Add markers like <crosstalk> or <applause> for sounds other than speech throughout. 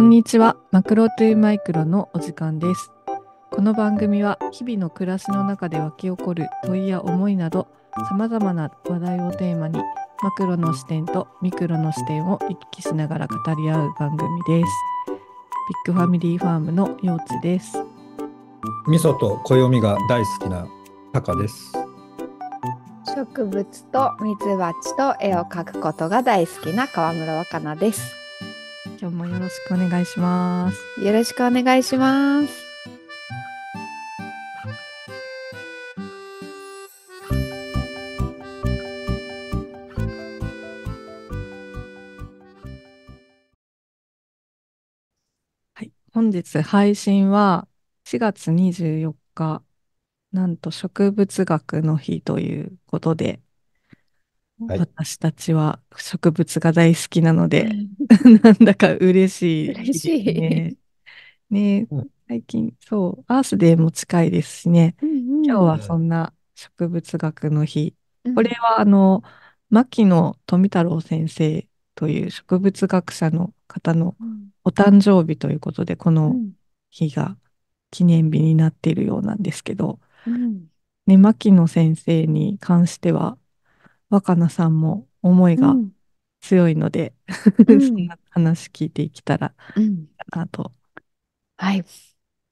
こんにちはマクロトゥマイクロのお時間ですこの番組は日々の暮らしの中で湧き起こる問いや思いなど様々な話題をテーマにマクロの視点とミクロの視点を行き来しながら語り合う番組ですビッグファミリーファームのようちです味噌と暦が大好きなタカです植物とミツバチと絵を描くことが大好きな川村若菜です今日もよろしくお願いします。よろしくお願いします。はい、本日配信は4月24日、なんと植物学の日ということで、はい、私たちは植物が大好きなので、<laughs> なんだか嬉しい、ね、嬉しい。ね、うん、最近、そう、アースデーも近いですしね、うんうん、今日はそんな植物学の日。うん、これは、あの、牧野富太郎先生という植物学者の方のお誕生日ということで、この日が記念日になっているようなんですけど、うん、ね、牧野先生に関しては、若菜さんも思いが、うん強いので、うん、<laughs> 話聞いていけたらなと、うん、はい。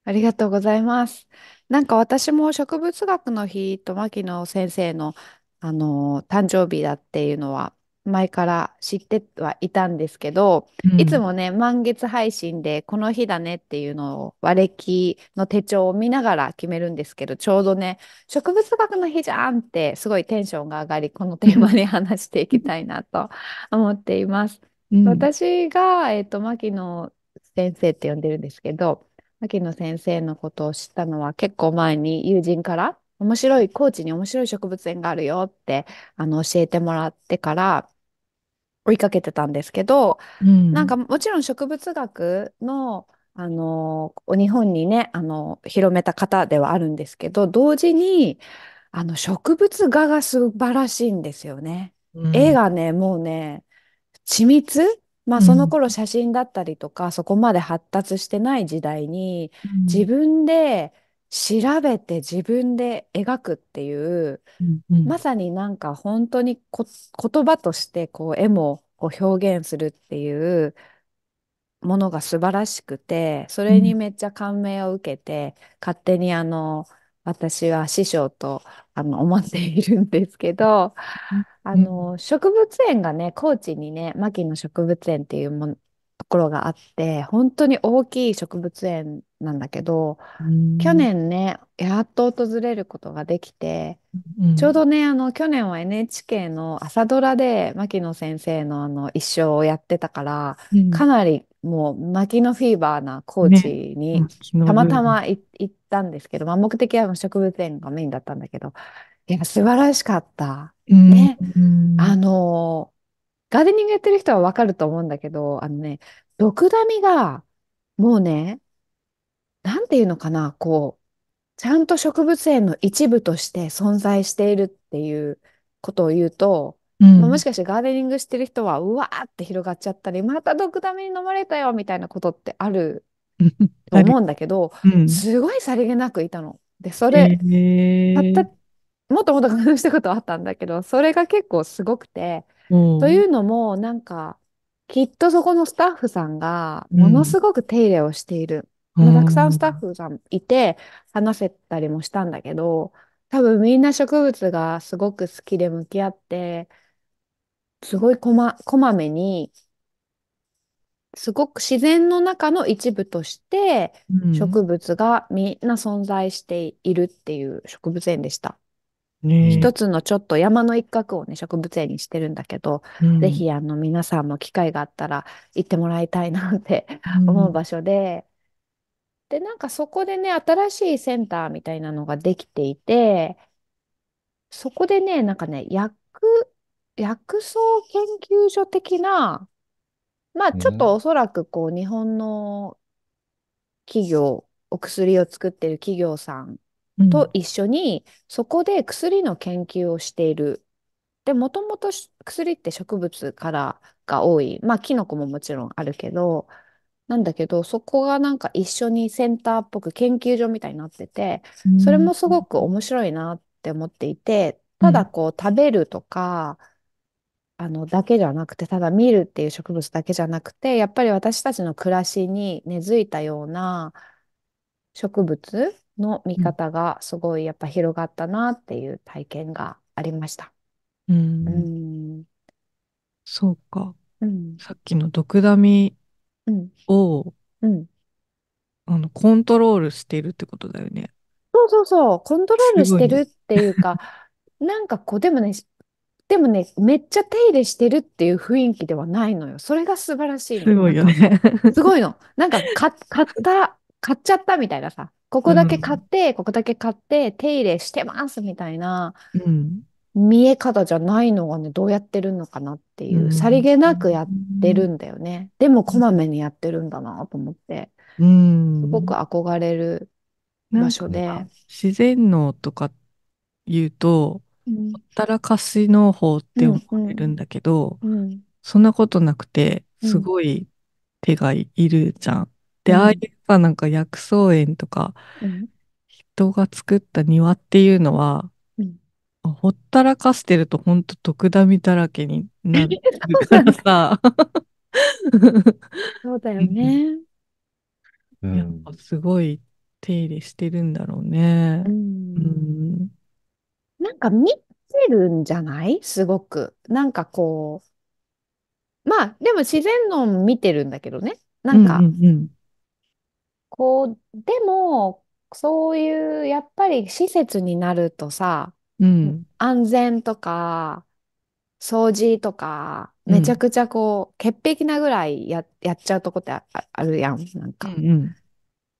ありがとうございます。なんか私も植物学の日と牧野先生の、あの誕生日だっていうのは前から知ってはいたんですけど、うん、いつもね満月配信でこの日だねっていうのを和暦の手帳を見ながら決めるんですけどちょうどね植物学の日じゃんってすごいテンションが上がりこのテーマで <laughs> 話していきたいなと思っています。うん、私が、えーと、と牧野先生って呼んでるんですけど牧野先生のことを知ったのは結構前に友人から面白い、高知に面白い植物園があるよって、あの、教えてもらってから、追いかけてたんですけど、うん、なんかもちろん植物学の、あの、日本にね、あの、広めた方ではあるんですけど、同時に、あの、植物画が素晴らしいんですよね。うん、絵がね、もうね、緻密まあその頃写真だったりとか、うん、そこまで発達してない時代に、自分で調べて自分で描くっていう、うんうん、まさになんか本当に言葉としてこう絵もこう表現するっていうものが素晴らしくて、それにめっちゃ感銘を受けて、うん、勝手にあの、私は師匠とあの思っているんですけど、あの、植物園がね、高知にね、牧野植物園っていうもところがあって、本当に大きい植物園なんだけど、去年ね、やっと訪れることができて、うん、ちょうどね、あの、去年は NHK の朝ドラで牧野先生のあの、一生をやってたから、うん、かなりもう牧野フィーバーな高知に、たまたま行ったんですけど、まあ、目的は植物園がメインだったんだけど、いや、素晴らしかった。うん、ね。あの、ガーデニングやってる人はわかると思うんだけど、あのね、ドクダミが、もうね、なんていうのかな、こう、ちゃんと植物園の一部として存在しているっていうことを言うと、うん、まもしかしてガーデニングしてる人は、うわーって広がっちゃったり、また毒クダに飲まれたよみたいなことってある <laughs> と思うんだけど、うん、すごいさりげなくいたの。で、それ、えー、たもっともっと工夫したことあったんだけど、それが結構すごくて、というのも、なんか、きっとそこのスタッフさんが、ものすごく手入れをしている。まあ、たくさんスタッフさんいて話せたりもしたんだけど、多分みんな植物がすごく好きで向き合って、すごいこま、こまめに、すごく自然の中の一部として植物がみんな存在しているっていう植物園でした。ね一つのちょっと山の一角をね、植物園にしてるんだけど、うぜひあの皆さんも機会があったら行ってもらいたいなって思う場所で、で、なんかそこでね、新しいセンターみたいなのができていて、そこでね、なんかね、薬、薬草研究所的な、まあちょっとおそらくこう日本の企業、お薬を作ってる企業さんと一緒に、そこで薬の研究をしている。で、もともと薬って植物からが多い。まあ、キノコももちろんあるけど、なんだけど、そこがなんか一緒にセンターっぽく研究所みたいになってて、それもすごく面白いなって思っていて、ただこう食べるとか、あの、だけじゃなくて、ただ見るっていう植物だけじゃなくて、やっぱり私たちの暮らしに根付いたような植物の見方がすごいやっぱ広がったなっていう体験がありました。うん。うんそうか。うん、さっきのドクダミうん。を、うん。あの、コントロールしてるってことだよね。そうそうそう。コントロールしいてるっていうか、<laughs> なんかこう、でもね、でもね、めっちゃ手入れしてるっていう雰囲気ではないのよ。それが素晴らしいのすよ。ごいよね。すごいの。なんか、買った、買っちゃったみたいなさ。ここだけ買っん。て、ここだけ買って、手入れしてますみたいな。うん。見え方じゃないのがね、どうやってるのかなっていう、さりげなくやってるんだよね。でも、こまめにやってるんだなと思って、すごく憧れる場所で。自然農とか言うと、ほったらかし農法って思われるんだけど、うんうん、そんなことなくて、すごい手がいるじゃん。うん、で、ああいうさ、なんか薬草園とか、人が作った庭っていうのは、ほったらかしてると本当特ダミだらけになる <laughs> からさ。<laughs> そうだよね。やっぱすごい手入れしてるんだろうね。なんか見てるんじゃないすごく。なんかこう。まあでも自然論見てるんだけどね。なんか、こう、でも、そういう、やっぱり施設になるとさ、うん。安全とか、掃除とか、めちゃくちゃこう、潔癖なぐらいや、やっちゃうとこってあ、あるやん、なんうか。ん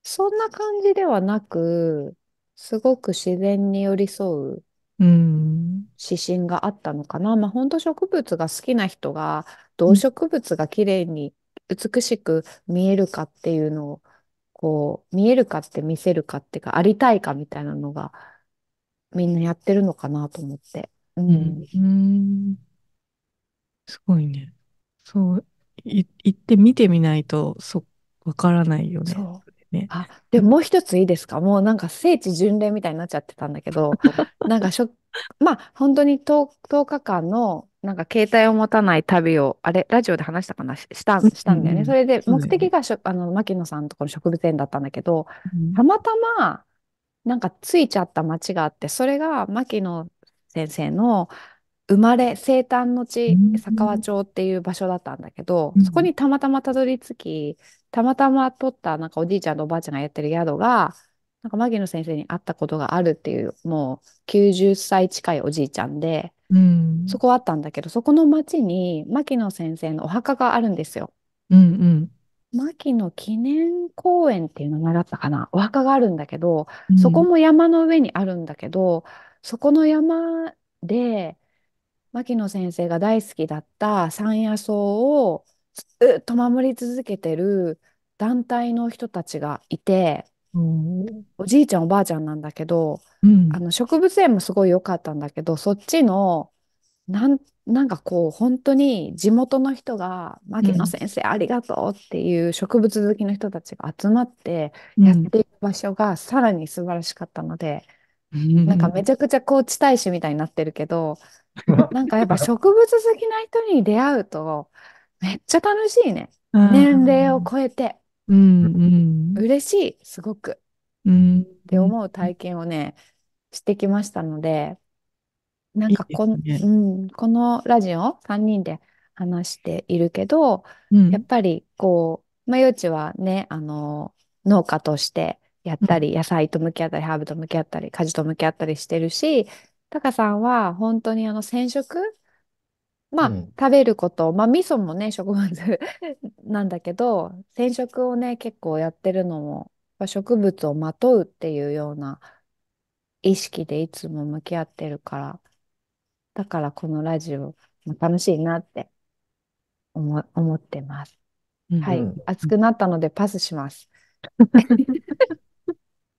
そんな感じではなく、すごく自然に寄り添ううん。指針があったのかな。まあ、本当植物が好きな人が、動植物が綺麗に美しく見えるかっていうのを、こう、見えるかって見せるかっていうか、ありたいかみたいなのがみんなやってるのかなと思って。うん。うん。すごいね。そう、い、行って見てみないと、そ、わからないよね。ね。あ、でももう一ついいですかもうなんか聖地巡礼みたいになっちゃってたんだけど、<laughs> なんかしょ、まあ本当に 10, 10日間のなんか携帯を持たない旅を、あれ、ラジオで話したかな、し、したしたんだよね。うんそれで目的がしょ、あの、牧野さんのところの植物園だったんだけど、うんたまたまなんかついちゃった町があって、それが牧野先生の生まれ、生誕の地、佐川町っていう場所だったんだけど、そこにたまたまたどり着き、たまたま撮ったなんかおじいちゃんとおばあちゃんがやってる宿が、なんか牧野先生に会ったことがあるっていう、もう90歳近いおじいちゃんで、うん、そこあったんだけど、そこの町に牧野先生のお墓があるんですよ。うんうん牧野記念公園っていう名前だったかな。お墓があるんだけど、そこも山の上にあるんだけど、そこの山で、牧野先生が大好きだった山野草をずっと守り続けてる団体の人たちがいて、おじいちゃんおばあちゃんなんだけど、あの植物園もすごい良かったんだけど、そっちの、なんなんかこう本当に地元の人が牧野先生ありがとうっていう植物好きの人たちが集まってやっていく場所がさらに素晴らしかったので、なんかめちゃくちゃ高知大使みたいになってるけど、<laughs> なんかやっぱ植物好きな人に出会うとめっちゃ楽しいね。年齢を超えてうん嬉しい、すごく。うんって思う体験をね、してきましたので、なんかこの、うん、このラジオ3人で話しているけど、やっぱりこう、まあ、余地はね、あの、農家としてやったり、野菜と向き合ったり、ハーブと向き合ったり、家事と向き合ったりしてるし、タカさんは本当にあの、染色まあ、食べること、まあ、味噌もね、植物なんだけど、染色をね、結構やってるのも、まあ植物をまとうっていうような意識でいつも向き合ってるから、だからこのラジオ楽しいなって思思ってます。うんうん、はい、熱くなったのでパスします。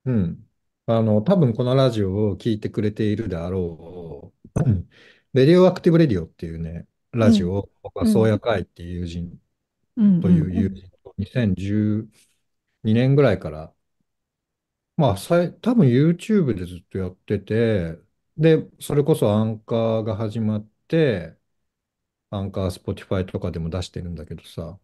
うん。あの、多分このラジオを聞いてくれているであろう、レディオアクティブレディオっていうね、ラジオを僕は宗谷会っていう友人という友人と2012年ぐらいから、まあ、さ多分 YouTube でずっとやってて、で、それこそアンカーが始まって、アンカー、スポティファイとかでも出してるんだけどさ。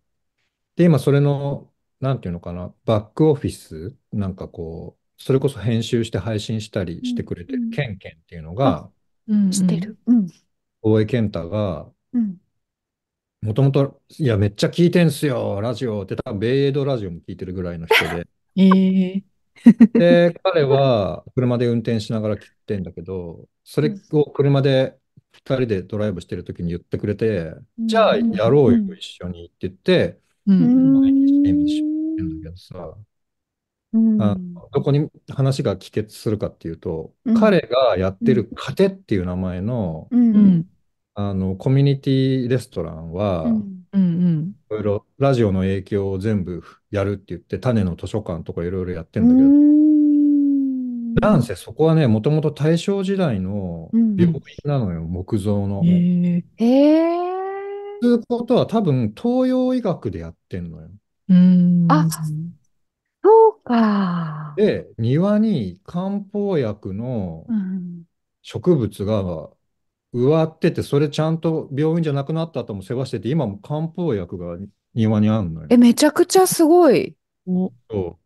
で、今それの、なんていうのかな、バックオフィス、なんかこう、それこそ編集して配信したりしてくれてる、ケンケンっていうのが、うん、してる。うん。大江健太が、うん。もともと、いや、めっちゃ聞いてんすよ、ラジオって、多分、米英ドラジオも聞いてるぐらいの人で、<laughs> ええ <laughs> で、彼は車で運転しながら切ってんだけど、それを車で2人でドライブしてる時に言ってくれて、じゃあやろうよ、一緒にって言って、毎日一緒ってんだけどさ、あどこに話が帰結するかっていうと、彼がやってる「糧」っていう名前の、うんあのコミュニティレストランは、うんいろいろラジオの影響を全部やるって言って種の図書館とかいろいろやってんだけど、なんせそこはねもともと大正時代の病院なのよ、木造の。ええー。ということは多分東洋医学でやってんのよ。うんあそうか。で庭に漢方薬の植物が植わってて、それちゃんと病院じゃなくなった後も世話してて、今も漢方薬が庭にあるのよ。え、めちゃくちゃすごい。おそう。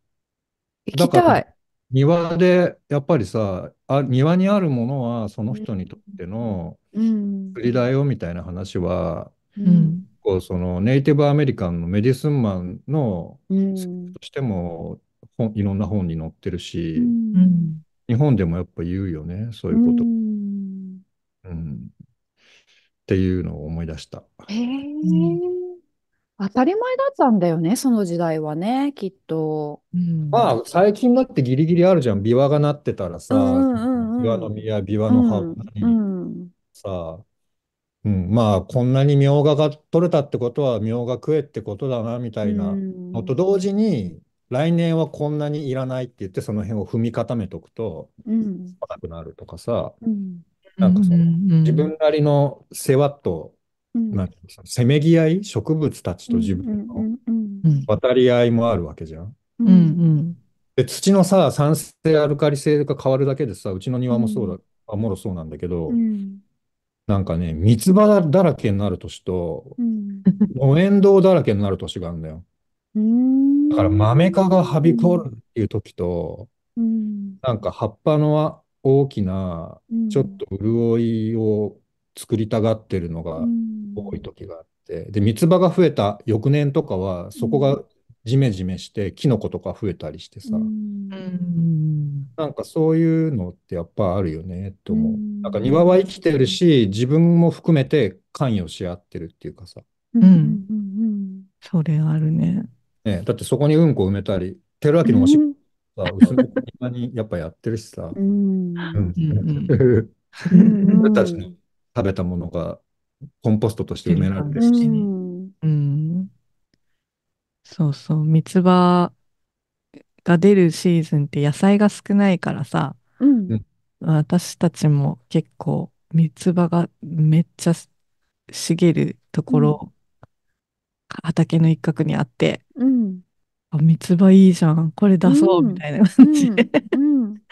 行きたい。庭で、やっぱりさあ、庭にあるものはその人にとっての作りだよみたいな話は、うん、こうそのネイティブアメリカンのメディスンマンの、うん、としても本いろんな本に載ってるし、うん、日本でもやっぱ言うよね、そういうこと。うんっていうのを思い出した。へえ、当たり前だったんだよね、その時代はね、きっと。うん、まあ、最近だってギリギリあるじゃん。琵琶がなってたらさ、琵琶の宮、琵琶の葉、うんうん、さあ、うん、まあ、こんなにみょうがが取れたってことは、みょうが食えってことだな、みたいなのと同時に、来年はこんなにいらないって言って、その辺を踏み固めとくと、少なくなるとかさ、うなんかその、自分なりの世話と、なんせめぎ合い植物たちと自分の渡り合いもあるわけじゃん。うんうん、で土のさ酸性アルカリ性が変わるだけでさうちの庭もそうだ、あもろそうなんだけど、うん、なんかね三つ葉だらけになる年と、お縁堂だらけになる年があるんだよ。だからマメ科がはびこるっていう時と、うん、なんか葉っぱの大きな、ちょっと潤いを作りたがってるのが多い時があって、で、三つ葉が増えた翌年とかは、そこがジメジメして、キノコとか増えたりしてさ、なんかそういうのってやっぱあるよねって思う。なんか庭は生きてるし、自分も含めて関与し合ってるっていうかさ。うん。それあるね。ねだってそこにうんこ埋めたり、寺脇のおしっさ、後ろ今にやっぱやってるしさ、うん。俺の食べたものがコンポストとして埋められてるし。うん。うん、そうそう、三つ葉が出るシーズンって野菜が少ないからさ、うん、私たちも結構三つ葉がめっちゃ茂るところ、うん、畑の一角にあって、うん、あ、三つ葉いいじゃん。これ出そう、みたいな感じで。<laughs>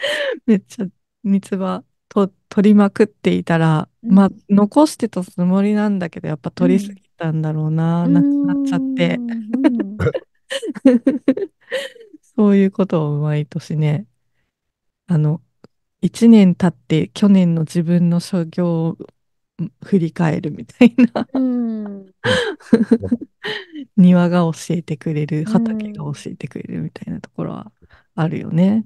めっちゃ三つ葉と取りまくっていたら、まあ、残してたつもりなんだけど、やっぱ取りすぎたんだろうな、なくなっちゃって。<laughs> そういうことを毎年ね、あの、一年経って去年の自分の所業振り返るみたいな <laughs> 庭が教えてくれる、畑が教えてくれるみたいなところはあるよね。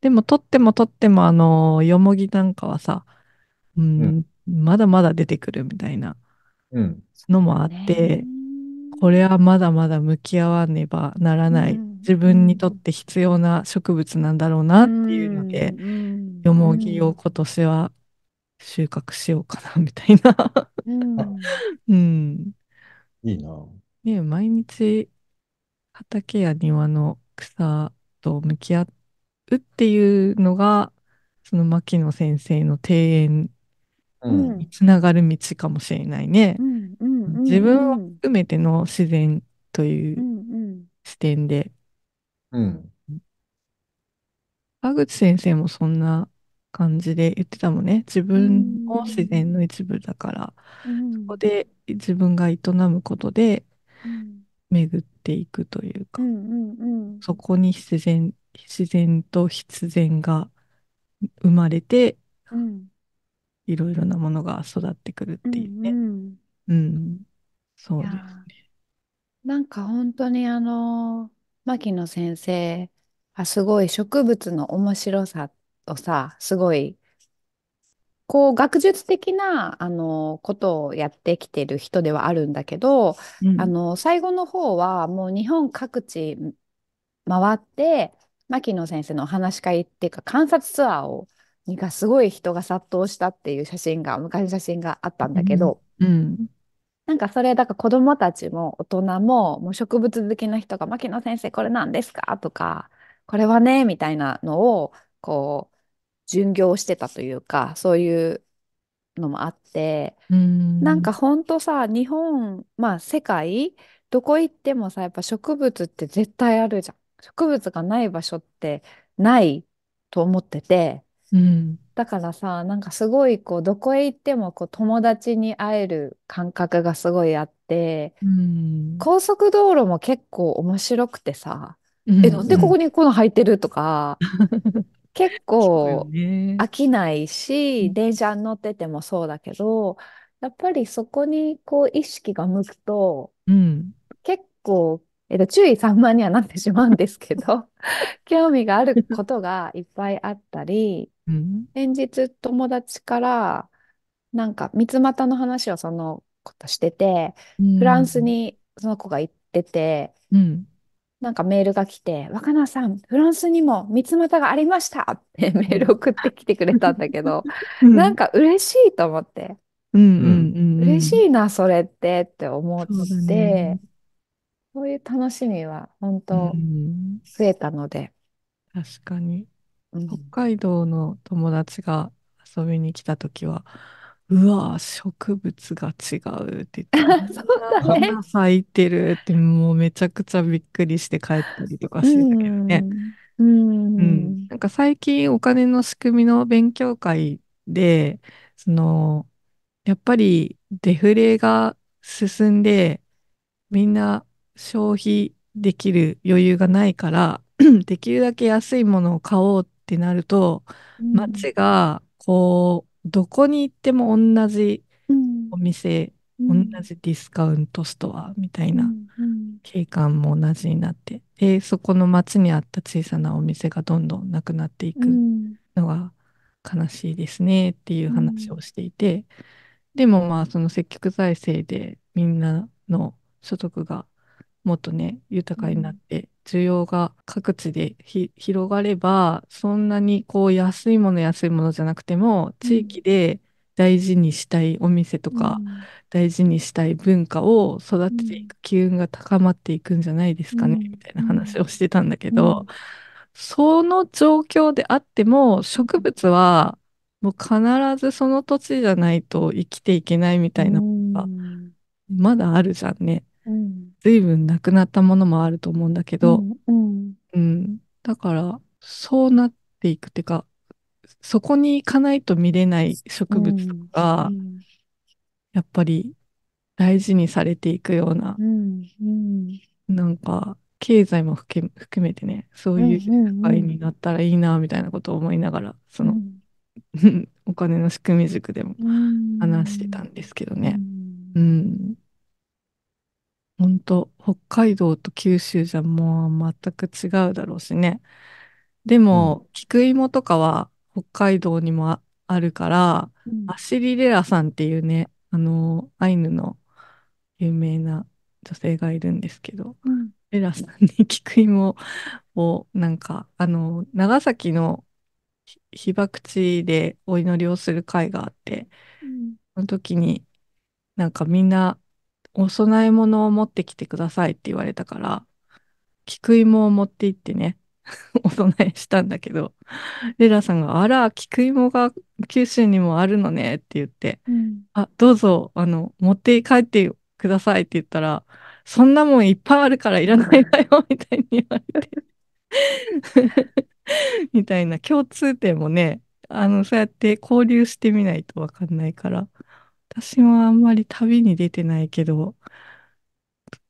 でも、とってもとっても、あの、よもぎなんかはさ、うん、うん、まだまだ出てくるみたいなのもあって、うん、これはまだまだ向き合わねばならない、うん、自分にとって必要な植物なんだろうなっていうので、よもぎを今年は収穫しようかなみたいなうん。<laughs> うん。いいな。ね、毎日畑や庭の草と向き合うっていうのが、その牧野先生の庭園につながる道かもしれないね。自分を含めての自然という視点で。うん。田口先生もそんな感じで言ってたもんね。自分も自然の一部だから、うん、そこで自分が営むことで巡っていくというか、うんうんうん、そこに必然、必然と必然が生まれて、うん、いろいろなものが育ってくるっていうね。うん、うん、そうですね。なんか本当にあの、牧野先生はすごい植物の面白さっをさ、すごい、こう学術的なあのことをやってきてる人ではあるんだけど、うん、あの最後の方はもう日本各地回って牧野先生のお話し会っていうか観察ツアーをにかすごい人が殺到したっていう写真が昔の写真があったんだけど、うん、うん、なんかそれだから子どもたちも大人ももう植物好きな人が「牧野先生これ何ですか?」とか「これはね」みたいなのをこう巡業してたというか、そういうのもあって、んなんかほんとさ、日本、まあ世界、どこ行ってもさ、やっぱ植物って絶対あるじゃん。植物がない場所ってないと思ってて、うんだからさ、なんかすごいこう、どこへ行ってもこう友達に会える感覚がすごいあって、うん高速道路も結構面白くてさ、うえ、なんでここにこの履いてるとか、<laughs> 結構飽きないし、電車に乗っててもそうだけど、やっぱりそこにこう意識が向くと、うん結構、えっと、注意散漫にはなってしまうんですけど、<laughs> 興味があることがいっぱいあったり、先日友達からなんか三つ股の話をその子としてて、フランスにその子が行ってて、うんなんかメールが来て、若菜さん、フランスにも三つ股がありましたってメール送ってきてくれたんだけど、なんか嬉しいと思って、う嬉しいな、それってって思って、ね、そういう楽しみは本当増えたので。確かに。北海道の友達が遊びに来た時は、うわ、植物が違うって言って、<laughs> うだね。花咲いてるって、もうめちゃくちゃびっくりして帰ったりとかしてたけどね。ううんなんか最近お金の仕組みの勉強会で、その、やっぱりデフレが進んで、みんな消費できる余裕がないから、<clears throat> できるだけ安いものを買おうってなると、街がこう、どこに行っても同じお店、うん、同じディスカウントストアみたいな景観も同じになって、で、そこの町にあった小さなお店がどんどんなくなっていくのが悲しいですねっていう話をしていて、でもまあその積極財政でみんなの所得がもっとね、豊かになって、需要が各地で広がれば、そんなにこう安いもの安いものじゃなくても、地域で大事にしたいお店とか、うん、大事にしたい文化を育てていく機運が高まっていくんじゃないですかね、うん、みたいな話をしてたんだけど、うん、その状況であっても、植物はもう必ずその土地じゃないと生きていけないみたいなのが、まだあるじゃんね。うん随分なくなったものもあると思うんだけど、うん、うん、だからそうなっていくっていうかそこに行かないと見れない植物とか、うん、やっぱり大事にされていくような、うん、なんか経済も含めてねそういう社会になったらいいなみたいなことを思いながらその、<laughs> お金の仕組み塾でも話してたんですけどね。うん本当北海道と九州じゃもう全く違うだろうしね。でも、菊芋とかは北海道にもあるから、アシリレラさんっていうね、あの、アイヌの有名な女性がいるんですけど、レラさんに菊芋を、なんか、あの、長崎の被爆地でお祈りをする会があって、その時になんかみんなお供え物を持ってきてくださいって言われたから、菊芋を持って行ってね、<laughs> お供えしたんだけど、レラさんが、あら、菊芋が九州にもあるのねって言って、うん、あ、どうぞ、あの、持って帰ってくださいって言ったら、そんなもんいっぱいあるからいらないわよ、<laughs> みたいに言われて。<laughs> みたいな共通点もね、あの、そうやって交流してみないとわかんないから、私はあんまり旅に出てないけど、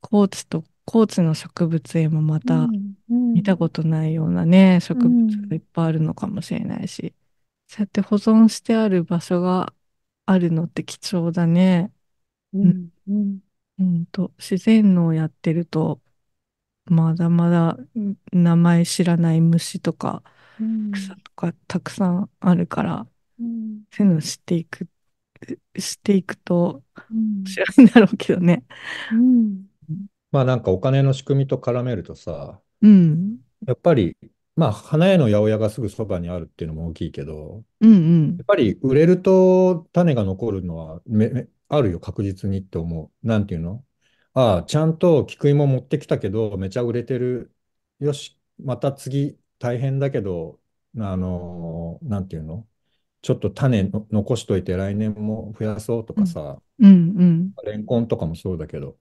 高知と、高知の植物園もまた見たことないようなね、う植物がいっぱいあるのかもしれないし、そうやって保存してある場所があるのって貴重だね。うん、うん。うんと、自然のをやってると、まだまだ名前知らない虫とか草とかたくさんあるから、うんそういうの知っていくしていくと、知らないんだろうけどね。うん、まあなんかお金の仕組みと絡めるとさ、うん、やっぱり、まあ花屋の八百屋がすぐそばにあるっていうのも大きいけど、うんうん、やっぱり売れると種が残るのはあるよ、確実にって思う。なんていうのああ、ちゃんと菊芋持ってきたけど、めちゃ売れてる。よし、また次大変だけど、あのー、なんていうのちょっと種残しといて来年も増やそうとかさ、うんうん、レンコンとかもそうだけど、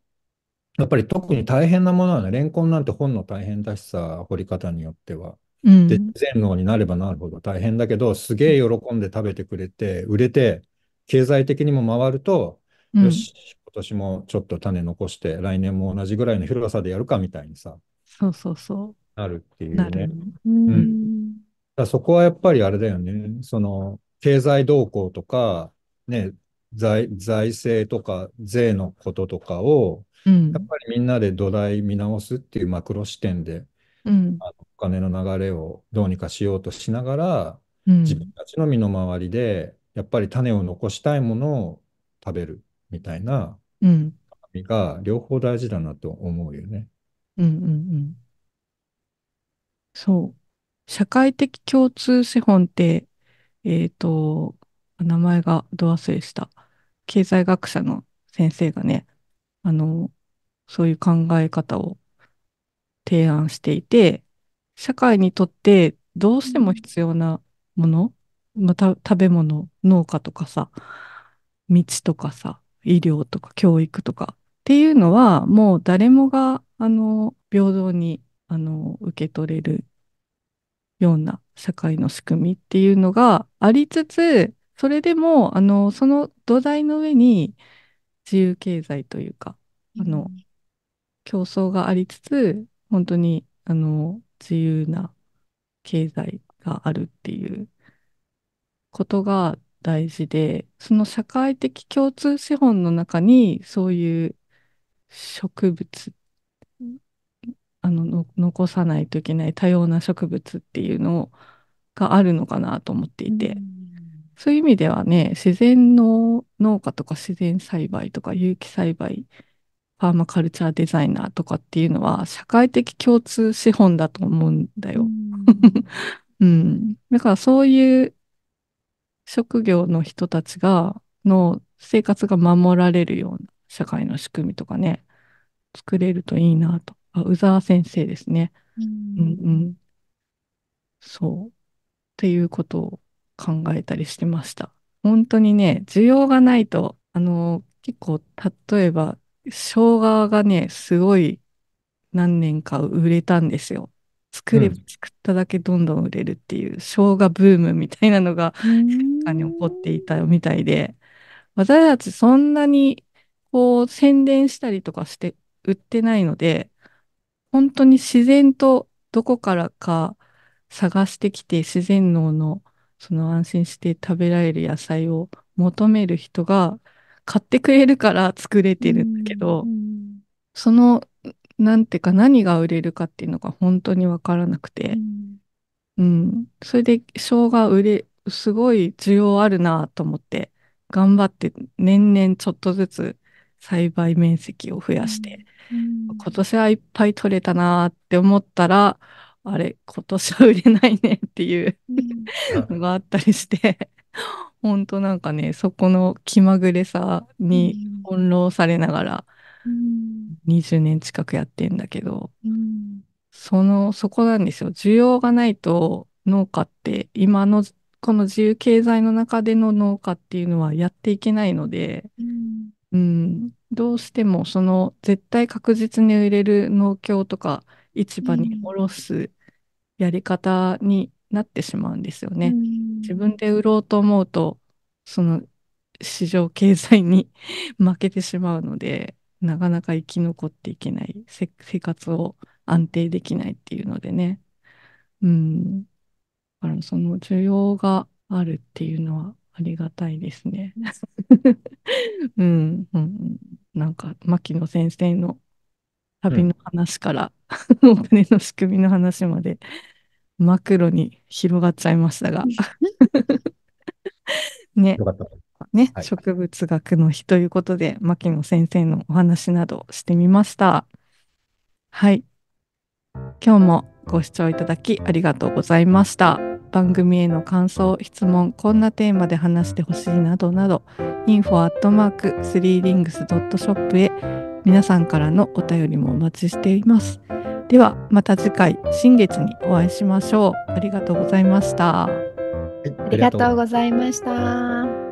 やっぱり特に大変なものはね、レンコンなんて本の大変だしさ、掘り方によっては。で、全能になればなるほど大変だけど、すげえ喜んで食べてくれて、売れて、経済的にも回ると、うん、よし、今年もちょっと種残して、来年も同じぐらいの広さでやるかみたいにさ。そうそうそう。なるっていうね。うん、そこはやっぱりあれだよね。その、経済動向とか、ね、財財政とか税のこととかを、うん、やっぱりみんなで土台見直すっていうマクロ視点で、うん、あのお金の流れをどうにかしようとしながら、うん、自分たちの身の回りでやっぱり種を残したいものを食べるみたいな、うん、が両方大事だなと思うよね。うんうんうん。そう。社会的共通資本ってえっと、名前がど忘れした。経済学者の先生がね、あの、そういう考え方を提案していて、社会にとってどうしても必要なもの、また食べ物、農家とかさ、道とかさ、医療とか教育とかっていうのは、もう誰もが、あの、平等に、あの、受け取れるような社会の仕組みっていうのがありつつ、それでも、あの、その土台の上に自由経済というか、あの、競争がありつつ、本当に、あの、自由な経済があるっていうことが大事で、その社会的共通資本の中に、そういう植物あの残さないといけない多様な植物っていうのがあるのかなと思っていて、うん、そういう意味ではね自然の農家とか自然栽培とか有機栽培パーマカルチャーデザイナーとかっていうのは社会的共通資本だと思うんだよ。うん <laughs> うん、だからそういう職業の人たちがの生活が守られるような社会の仕組みとかね作れるといいなとあ、宇沢先生ですね。うん、うん、そう。っていうことを考えたりしてました。本当にね、需要がないと、あの、結構、例えば、生姜がね、すごい何年か売れたんですよ。作れば作っただけどんどん売れるっていう、うん、生姜ブームみたいなのが、うん、に起こっていたみたいで、私たちそんなにこう宣伝したりとかして売ってないので、本当に自然とどこからか探してきて、自然農のその安心して食べられる野菜を求める人が買ってくれるから作れてるんだけど、うん、その、なんていうか何が売れるかっていうのが本当にわからなくて、うん、うん。それで生姜売れ、すごい需要あるなと思って、頑張って年々ちょっとずつ栽培面積を増やして、うん今年はいっぱい取れたなって思ったら、あれ、今年は売れないねっていうのがあったりして、ほんとなんかね、そこの気まぐれさに翻弄されながら、20年近くやってんだけど、その、そこなんですよ。需要がないと農家って、今のこの自由経済の中での農家っていうのはやっていけないので、うん、うん、どうしてもその絶対確実に売れる農協とか市場に卸すやり方になってしまうんですよね。うん、自分で売ろうと思うとその市場経済に <laughs> 負けてしまうのでなかなか生き残っていけない生活を安定できないっていうのでね。うん、だからその需要があるっていうのはありがたいですね。<laughs> うん、うん、なんか牧野先生の旅の話から、うん、お金の仕組みの話までマクロに広がっちゃいましたが <laughs> ね。ね、はい、植物学の日ということで、牧野先生のお話などしてみました。はい。今日もご視聴いただきありがとうございました。番組への感想、質問、こんなテーマで話してほしいなどなど、info.3rings.shop へ皆さんからのお便りもお待ちしています。ではまた次回、新月にお会いしましょう。ありがとうございました。ありがとうございました。